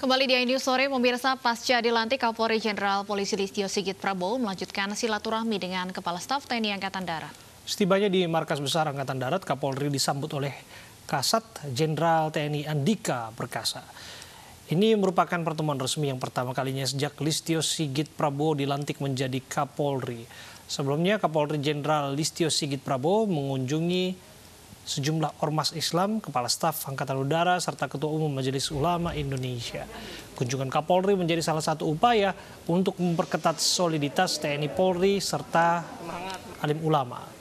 Kembali di iNews Sore, pemirsa pasca dilantik Kapolri Jenderal Polisi Listio Sigit Prabowo melanjutkan silaturahmi dengan Kepala Staf TNI Angkatan Darat. Setibanya di Markas Besar Angkatan Darat, Kapolri disambut oleh Kasat Jenderal TNI Andika Perkasa. Ini merupakan pertemuan resmi yang pertama kalinya sejak Listio Sigit Prabowo dilantik menjadi Kapolri. Sebelumnya Kapolri Jenderal Listio Sigit Prabowo mengunjungi sejumlah ormas Islam, kepala staf Angkatan Udara, serta Ketua Umum Majelis Ulama Indonesia. Kunjungan Kapolri menjadi salah satu upaya untuk memperketat soliditas TNI Polri serta alim ulama.